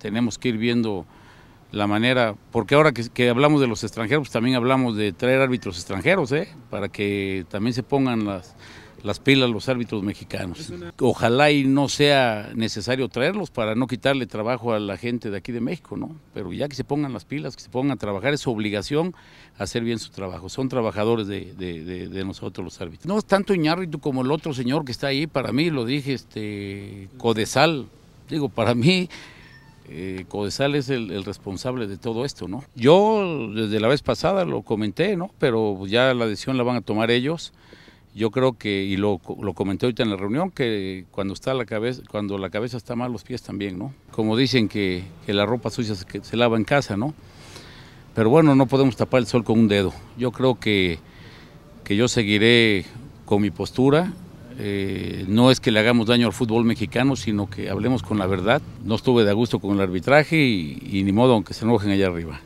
tenemos que ir viendo la manera, porque ahora que, hablamos de los extranjeros, pues también hablamos de traer árbitros extranjeros, ¿eh? para que también se pongan las, las pilas los árbitros mexicanos. Ojalá y no sea necesario traerlos para no quitarle trabajo a la gente de aquí de México, ¿no? Pero ya que se pongan las pilas, que se pongan a trabajar, es su obligación hacer bien su trabajo. Son trabajadores de, nosotros los árbitros. No es tanto Iñárritu como el otro señor que está ahí, para mí lo dije, este, Codesal. Digo, para mí eh, es el, responsable de todo esto, ¿no? Yo desde la vez pasada lo comenté, ¿no? Pero ya la decisión la van a tomar ellos. Yo creo que, y lo, comenté ahorita en la reunión, que cuando, está la cabeza, cuando la cabeza está mal, los pies también, ¿no? Como dicen que, la ropa sucia se, se lava en casa, ¿no? Pero bueno, no podemos tapar el sol con un dedo. Yo creo que, que yo seguiré con mi postura, eh, no es que le hagamos daño al fútbol mexicano, sino que hablemos con la verdad. No estuve de gusto con el arbitraje y, y ni modo, aunque se enojen allá arriba.